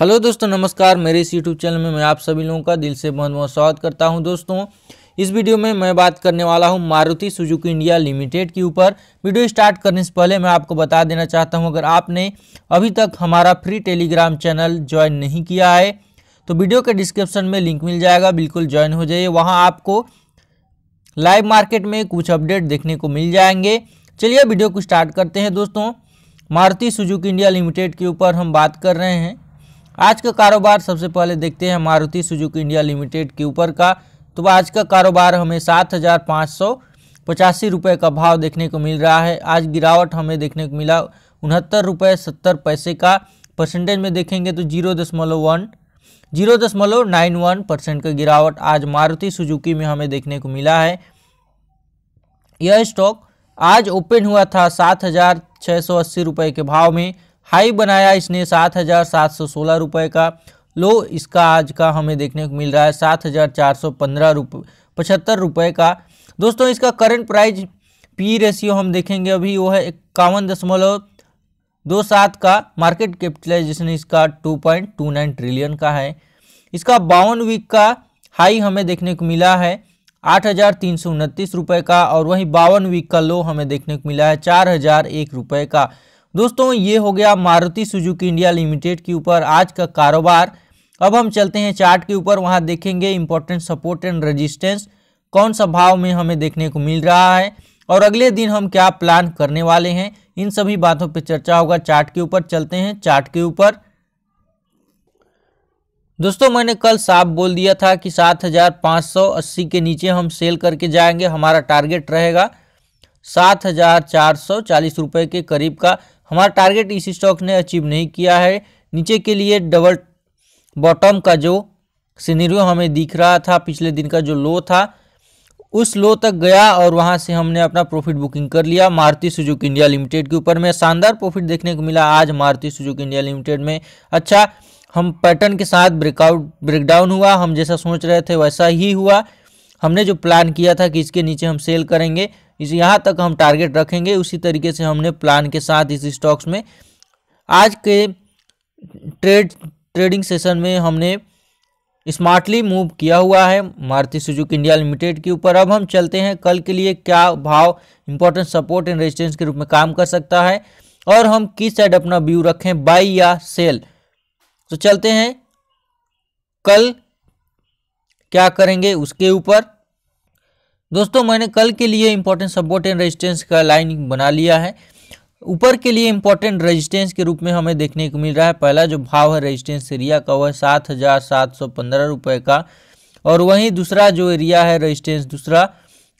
hello दोस्तों नमस्कार मेरे इस यूट्यूब चैनल में मैं आप सभी लोगों का दिल से बहुत बहुत स्वागत करता हूं दोस्तों इस वीडियो में मैं बात करने वाला हूं मारुति सुजुकी इंडिया लिमिटेड के ऊपर वीडियो स्टार्ट करने से पहले मैं आपको बता देना चाहता हूं अगर आपने अभी तक हमारा फ्री टेलीग्राम चैनल ज्वाइन नहीं किया है तो वीडियो के डिस्क्रिप्शन में लिंक मिल जाएगा बिल्कुल ज्वाइन हो जाइए वहाँ आपको लाइव मार्केट में कुछ अपडेट देखने को मिल जाएंगे चलिए वीडियो को स्टार्ट करते हैं दोस्तों मारुति सुजुकी इंडिया लिमिटेड के ऊपर हम बात कर रहे हैं आज का कारोबार सबसे पहले देखते हैं मारुति सुजुकी इंडिया लिमिटेड के ऊपर का तो आज का कारोबार हमें सात हज़ार पाँच सौ पचासी रुपये का भाव देखने को मिल रहा है आज गिरावट हमें देखने को मिला उनहत्तर रुपये सत्तर पैसे का परसेंटेज में देखेंगे तो जीरो दशमलव वन जीरो दशमलव नाइन वन परसेंट का गिरावट आज मारुति सुजुकी में हमें देखने को मिला है यह स्टॉक आज ओपन हुआ था सात हज़ार छः सौ अस्सी रुपये के भाव में हाई बनाया इसने सात हज़ार सात सौ सोलह रुपये का लो इसका आज का हमें देखने को मिल रहा है सात हज़ार चार सौ पंद्रह रुप पचहत्तर रुपये का दोस्तों इसका करंट प्राइज पी रेशियो हम देखेंगे अभी वो है इक्यावन दशमलव दो सात का मार्केट कैपिटलाइजेशन इसका two point two nine trillion का है इसका बावन वीक का हाई हमें देखने को मिला है आठ हज़ार तीन सौ उनतीस रुपये का और वहीं बावन वीक का लो हमें देखने को मिला है चार हज़ार एक रुपये का दोस्तों ये हो गया मारुति सुजुकी इंडिया लिमिटेड के ऊपर आज का कारोबार अब हम चलते हैं चार्ट के ऊपर वहाँ देखेंगे इम्पोर्टेंट सपोर्ट एंड रजिस्टेंस कौन सा भाव में हमें देखने को मिल रहा है और अगले दिन हम क्या प्लान करने वाले हैं इन सभी बातों पर चर्चा होगा चार्ट के ऊपर चलते हैं चार्ट के ऊपर दोस्तों मैंने कल साफ बोल दिया था कि 7,580 के नीचे हम सेल करके जाएंगे हमारा टारगेट रहेगा सात हज़ार चार सौ चालीस रुपये के करीब का हमारा टारगेट इस स्टॉक ने अचीव नहीं किया है नीचे के लिए डबल बॉटम का जो सीनरियो हमें दिख रहा था पिछले दिन का जो लो था उस लो तक गया और वहां से हमने अपना प्रॉफिट बुकिंग कर लिया मारुति सुजुक इंडिया लिमिटेड के ऊपर में शानदार प्रॉफिट देखने को मिला आज मारुति सुजुक इंडिया लिमिटेड में अच्छा हम पैटर्न के साथ ब्रेकआउट ब्रेकडाउन हुआ हम जैसा सोच रहे थे वैसा ही हुआ हमने जो प्लान किया था कि इसके नीचे हम सेल करेंगे इस यहाँ तक हम टारगेट रखेंगे उसी तरीके से हमने प्लान के साथ इस स्टॉक्स में आज के ट्रेड ट्रेडिंग सेशन में हमने स्मार्टली मूव किया हुआ है मारुति सुजुक इंडिया लिमिटेड के ऊपर अब हम चलते हैं कल के लिए क्या भाव इंपॉर्टेंट सपोर्ट एंड रेजिस्टेंस के रूप में काम कर सकता है और हम किस साइड अपना व्यू रखें बाई या सेल तो चलते हैं कल क्या करेंगे उसके ऊपर दोस्तों मैंने कल के लिए इम्पोर्टेंट सपोर्ट एंड रेजिस्टेंस का लाइन बना लिया है ऊपर के लिए इम्पोर्टेंट रेजिस्टेंस के रूप में हमें देखने को मिल रहा है पहला जो भाव है रेजिस्टेंस एरिया का वह सात हज़ार सात सौ पंद्रह रुपये का और वहीं दूसरा जो एरिया है रेजिस्टेंस दूसरा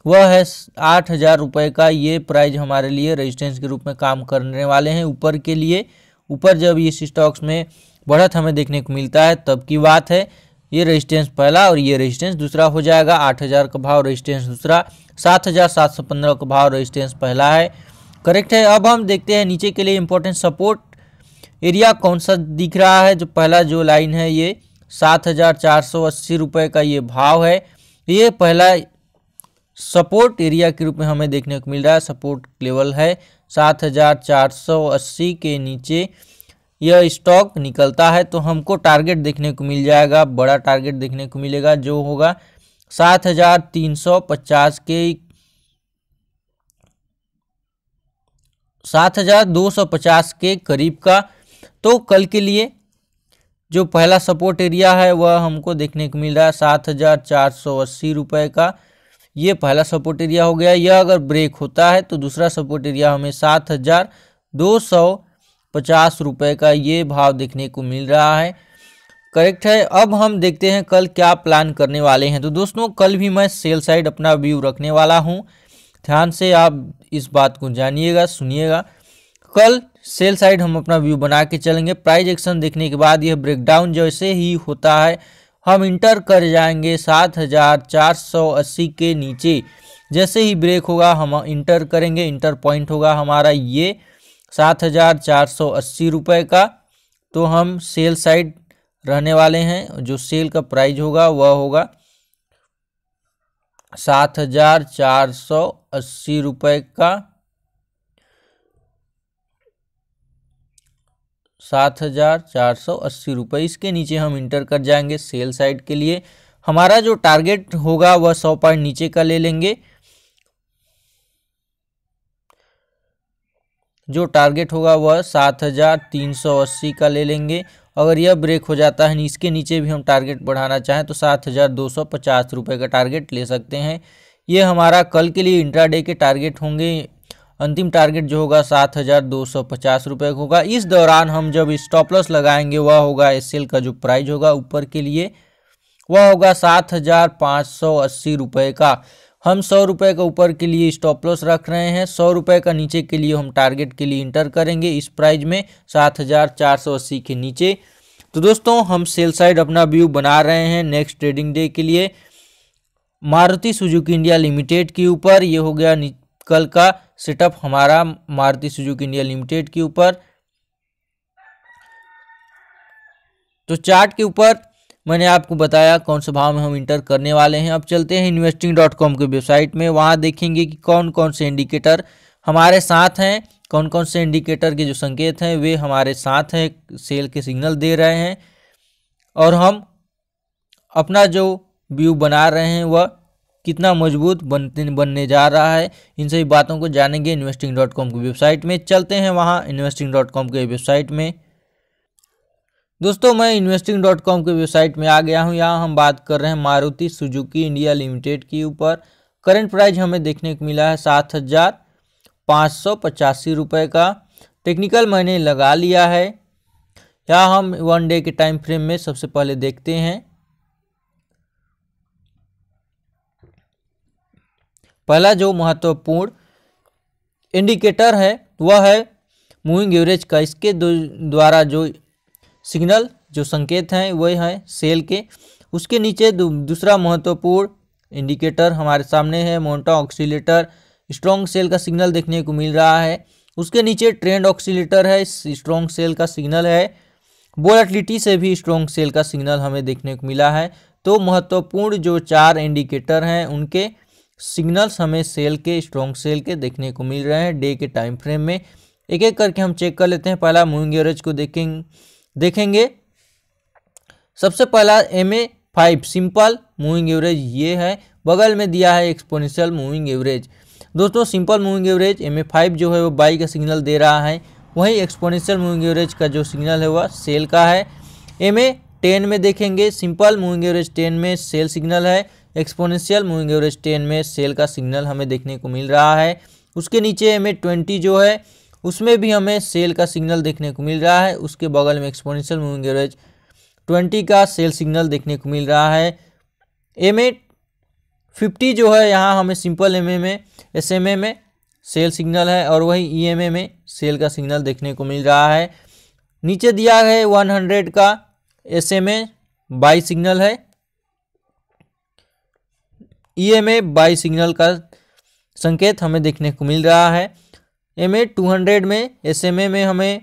वह है आठ हज़ार रुपये का ये प्राइस हमारे लिए रजिस्टेंस के रूप में काम करने वाले हैं ऊपर के लिए ऊपर जब इस स्टॉक्स में बढ़त हमें देखने को मिलता है तब की बात है ये रेजिस्टेंस पहला और ये रेजिस्टेंस दूसरा हो जाएगा आठ हज़ार का भाव रेजिस्टेंस दूसरा सात हज़ार सात सौ पंद्रह का भाव रेजिस्टेंस पहला है करेक्ट है अब हम देखते हैं नीचे के लिए इम्पोर्टेंट सपोर्ट एरिया कौन सा दिख रहा है जो पहला जो लाइन है ये सात हज़ार चार सौ अस्सी रुपये का ये भाव है ये पहला सपोर्ट एरिया के रूप में हमें देखने को मिल रहा है सपोर्ट लेवल है सात हज़ार चार सौ अस्सी के नीचे यह स्टॉक निकलता है तो हमको टारगेट देखने को मिल जाएगा बड़ा टारगेट देखने को मिलेगा जो होगा सात हजार तीन सौ पचास के सात हजार दो सौ पचास के करीब का तो कल के लिए जो पहला सपोर्ट एरिया है वह हमको देखने को मिल रहा है सात हजार चार सौ अस्सी रुपये का ये पहला सपोर्ट एरिया हो गया यह अगर ब्रेक होता है तो दूसरा सपोर्ट एरिया हमें सात हजार दो सौ पचास रुपये का ये भाव देखने को मिल रहा है करेक्ट है अब हम देखते हैं कल क्या प्लान करने वाले हैं तो दोस्तों कल भी मैं सेल साइड अपना व्यू रखने वाला हूँ ध्यान से आप इस बात को जानिएगा सुनिएगा कल सेल साइड हम अपना व्यू बना के चलेंगे प्राइज एक्शन देखने के बाद यह ब्रेकडाउन जैसे ही होता है हम इंटर कर जाएंगे सात हज़ार चार सौ अस्सी के नीचे जैसे ही ब्रेक होगा हम इंटर करेंगे इंटर पॉइंट होगा हमारा ये सात हज़ार चार सौ अस्सी रुपये का तो हम सेल साइड रहने वाले हैं जो सेल का प्राइस होगा वह होगा सात हज़ार चार सौ अस्सी रुपये का सात हज़ार चार सौ अस्सी रुपये इसके नीचे हम इंटर कर जाएंगे सेल साइड के लिए हमारा जो टारगेट होगा वह सौ पॉइंट नीचे का ले लेंगे जो टारगेट होगा वह सात हज़ार तीन सौ अस्सी का ले लेंगे अगर यह ब्रेक हो जाता है इसके नीचे भी हम टारगेट बढ़ाना चाहें तो सात हज़ार दो सौ पचास रुपये का टारगेट ले सकते हैं ये हमारा कल के लिए इंट्राडे के टारगेट होंगे अंतिम टारगेट जो होगा सात हज़ार दो सौ पचास रुपये का होगा इस दौरान हम जब स्टॉपलस लगाएंगे वह होगा एस का जो प्राइज होगा ऊपर के लिए वह होगा सात हज़ार पाँच सौ अस्सी रुपये का हम सौ रुपये का ऊपर के लिए स्टॉप लॉस रख रहे हैं सौ रुपये का नीचे के लिए हम टारगेट के लिए इंटर करेंगे इस प्राइज में सात हज़ार चार सौ अस्सी के नीचे तो दोस्तों हम सेल साइड अपना व्यू बना रहे हैं नेक्स्ट ट्रेडिंग डे के लिए मारुति सुजुकी इंडिया लिमिटेड के ऊपर ये हो गया कल का सेटअप हमारा मारुति सुजुकी इंडिया लिमिटेड के ऊपर तो चार्ट के ऊपर मैंने आपको बताया कौन से भाव में हम इंटर करने वाले हैं अब चलते हैं इन्वेस्टिंग डॉट कॉम की वेबसाइट में वहाँ देखेंगे कि कौन कौन से इंडिकेटर हमारे साथ हैं कौन कौन से इंडिकेटर के जो संकेत हैं वे हमारे साथ हैं सेल के सिग्नल दे रहे हैं और हम अपना जो व्यू बना रहे हैं वह कितना मजबूत बनते बनने जा रहा है इन सभी बातों को जानेंगे इन्वेस्टिंग डॉट कॉम की वेबसाइट में चलते हैं वहाँ इन्वेस्टिंग डॉट कॉम के वेबसाइट में दोस्तों मैं इन्वेस्टिंग डॉट कॉम की वेबसाइट में आ गया हूं यहां हम बात कर रहे हैं मारुति सुजुकी इंडिया लिमिटेड के ऊपर करंट प्राइस हमें देखने को मिला है सात हज़ार पाँच सौ पचासी रुपये का टेक्निकल मैंने लगा लिया है यहाँ हम वन डे के टाइम फ्रेम में सबसे पहले देखते हैं पहला जो महत्वपूर्ण इंडिकेटर है वह है मूविंग एवरेज का इसके द्वारा जो सिग्नल जो संकेत हैं वह हैं सेल के उसके नीचे दूसरा महत्वपूर्ण इंडिकेटर हमारे सामने है मोन्टा ऑक्सीटर स्ट्रॉन्ग सेल का सिग्नल देखने को मिल रहा है उसके नीचे ट्रेंड ऑक्सीटर है स्ट्रॉन्ग सेल का सिग्नल है वोलाटिलिटी से भी स्ट्रॉन्ग सेल का सिग्नल हमें देखने को मिला है तो महत्वपूर्ण जो चार इंडिकेटर हैं उनके सिग्नल्स हमें सेल के स्ट्रॉन्ग सेल के देखने को मिल रहे हैं डे के टाइम फ्रेम में एक एक करके हम चेक कर लेते हैं पहला मूविंग एवरेज को देखेंगे देखेंगे सबसे पहला M A five simple moving average ये है बगल में दिया है एक्सपोनेंशियल मूविंग एवरेज दोस्तों simple moving average M A five जो है वो बाई का सिग्नल दे रहा है वहीं एक्सपोनेंशियल मूविंग एवरेज का जो सिग्नल है वह सेल का है एम ए टेन में देखेंगे सिंपल मूविंग एवरेज टेन में सेल सिग्नल है एक्सपोनेंशियल मूविंग एवरेज टेन में सेल का सिग्नल हमें देखने को मिल रहा है उसके नीचे एम ए ट्वेंटी जो है उसमें भी हमें सेल का सिग्नल देखने को मिल रहा है उसके बगल में एक्सपोनेंशियल मूविंग एवरेज ट्वेंटी का सेल सिग्नल देखने को मिल रहा है एम ए फिफ्टी जो है यहाँ हमें सिंपल एम ए में एस एम ए में सेल सिग्नल है और वही ई एम ए में सेल का सिग्नल देखने को मिल रहा है नीचे दिया है वन हंड्रेड का S M A buy signal है E M A buy signal का संकेत हमें देखने को मिल रहा है एम ए टू हंड्रेड में एस एम ए में हमें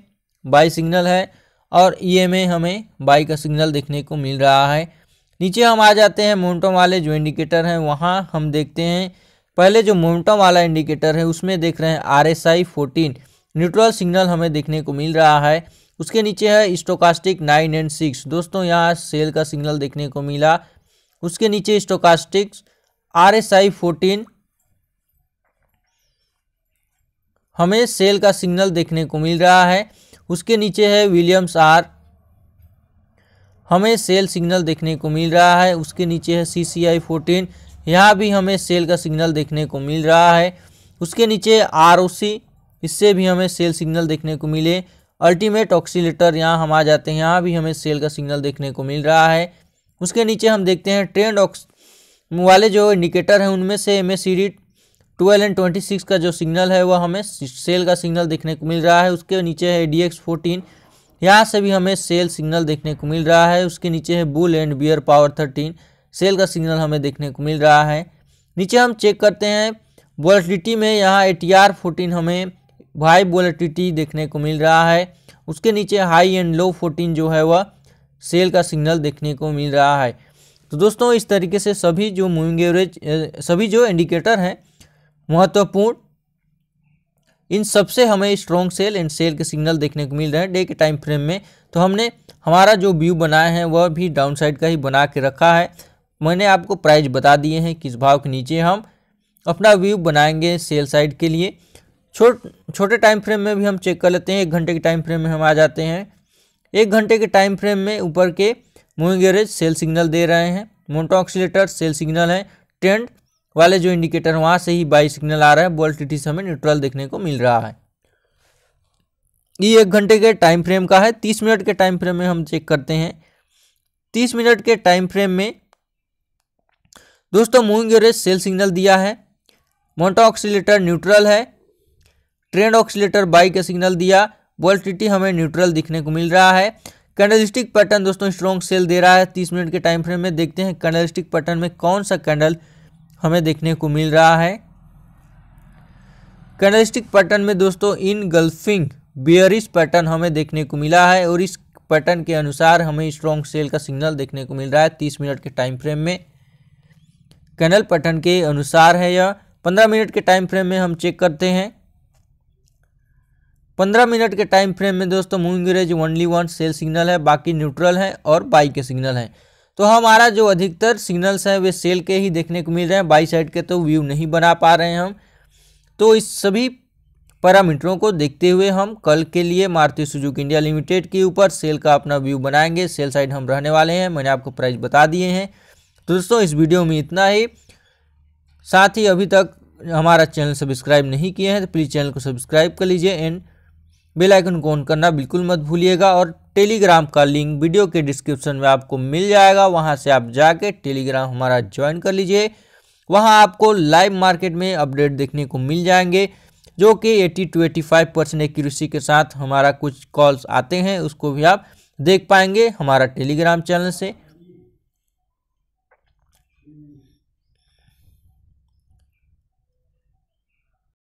बाई सिग्नल है और ई एम ए हमें बाई का सिग्नल देखने को मिल रहा है नीचे हम आ जाते हैं मोमटम वाले जो इंडिकेटर हैं वहाँ हम देखते हैं पहले जो मोमटम वाला इंडिकेटर है उसमें देख रहे हैं R S I fourteen neutral signal हमें देखने को मिल रहा है उसके नीचे है स्टोकास्टिक नाइन एंड सिक्स दोस्तों यहाँ सेल का सिग्नल देखने को मिला उसके नीचे stochastics R S I fourteen हमें सेल का सिग्नल देखने को मिल रहा है उसके नीचे है विलियम्स आर हमें सेल सिग्नल देखने को मिल रहा है उसके नीचे है सी सी आई फोर्टीन यहाँ भी हमें सेल का सिग्नल देखने को मिल रहा है उसके नीचे आर ओ सी इससे भी हमें सेल सिग्नल देखने को मिले अल्टीमेट ऑक्सीटर यहाँ हम आ जाते हैं यहाँ भी हमें सेल का सिग्नल देखने को मिल रहा है उसके नीचे हम देखते हैं ट्रेंड ऑक्स वाले जो इंडिकेटर हैं उनमें से M S C D twelve and twenty six का जो सिग्नल है वह हमें सेल का सिग्नल देखने को मिल रहा है उसके नीचे है डी एक्स फोर्टीन यहाँ से भी हमें सेल सिग्नल देखने को मिल रहा है उसके नीचे है bull and bear power thirteen sell का सिग्नल हमें देखने को मिल रहा है नीचे हम चेक करते हैं वोलेटिलिटी में यहाँ ए टी आर फोर्टीन हमें हाई वोलेटिलिटी देखने को मिल रहा है उसके नीचे हाई एंड लो फोर्टीन जो है वह सेल का सिग्नल देखने को मिल रहा है तो दोस्तों इस तरीके से सभी जो मूविंग एवरेज सभी जो इंडिकेटर हैं महत्वपूर्ण इन सबसे हमें स्ट्रॉन्ग सेल एंड सेल के सिग्नल देखने को मिल रहे हैं डे के टाइम फ्रेम में तो हमने हमारा जो व्यू बनाया है वह भी डाउन साइड का ही बना के रखा है मैंने आपको प्राइस बता दिए हैं किस भाव के नीचे हम अपना व्यू बनाएंगे सेल साइड के लिए छोट छोटे टाइम फ्रेम में भी हम चेक कर लेते हैं एक घंटे के टाइम फ्रेम में हम आ जाते हैं एक घंटे के टाइम फ्रेम में ऊपर के मोइंगरेज सेल सिग्नल दे रहे हैं मोटो ऑक्सीटर सेल सिग्नल है ट्रेंड वाले जो इंडिकेटर वहाँ से ही बाई सिग्नल आ रहा है से हमें न्यूट्रल देखने को मिल रहा है ये एक घंटे के टाइम फ्रेम का है तीस मिनट के टाइम फ्रेम में हम चेक करते हैं तीस मिनट के टाइम फ्रेम में दोस्तों मूविंग एवरेज सेल सिग्नल दिया है मोटा ऑक्सीटर न्यूट्रल है ट्रेंड ऑक्सीटर बाई का सिग्नल दिया टी हमें न्यूट्रल दिखने को मिल रहा है कैंडलिस्टिक पैटर्न दोस्तों स्ट्रॉन्ग सेल दे रहा है तीस मिनट के टाइम फ्रेम में देखते हैं कैंडलिस्टिक पैटर्न में कौन सा कैंडल हमें देखने को मिल रहा है कैनलिस्टिक पैटर्न में दोस्तों इन गल्फिंग बियरिश पैटर्न हमें देखने को मिला है और इस पैटर्न के अनुसार हमें स्ट्रॉन्ग सेल का सिग्नल देखने को मिल रहा है तीस मिनट के टाइम फ्रेम में कैनल पैटर्न के अनुसार है यह पंद्रह मिनट के टाइम फ्रेम में हम चेक करते हैं पंद्रह मिनट के टाइम फ्रेम में दोस्तों moving averages only one sell signal है बाकी न्यूट्रल है और बाई के सिग्नल है तो हमारा जो अधिकतर सिग्नल्स हैं वे सेल के ही देखने को मिल रहे हैं बाई साइड के तो व्यू नहीं बना पा रहे हैं हम तो इस सभी पैरामीटरों को देखते हुए हम कल के लिए मारुति सुजुक इंडिया लिमिटेड के ऊपर सेल का अपना व्यू बनाएंगे सेल साइड हम रहने वाले हैं मैंने आपको प्राइस बता दिए हैं तो दोस्तों इस वीडियो में इतना ही साथ ही अभी तक हमारा चैनल सब्सक्राइब नहीं किए हैं तो प्लीज़ चैनल को सब्सक्राइब कर लीजिए एंड बेल आइकन को ऑन करना बिल्कुल मत भूलिएगा और टेलीग्राम का लिंक वीडियो के डिस्क्रिप्शन में आपको मिल जाएगा वहाँ से आप जाके टेलीग्राम हमारा ज्वाइन कर लीजिए वहाँ आपको लाइव मार्केट में अपडेट देखने को मिल जाएंगे जो कि 80 टू 85 परसेंट एक्यूरेसी के साथ हमारा कुछ कॉल्स आते हैं उसको भी आप देख पाएंगे हमारा टेलीग्राम चैनल से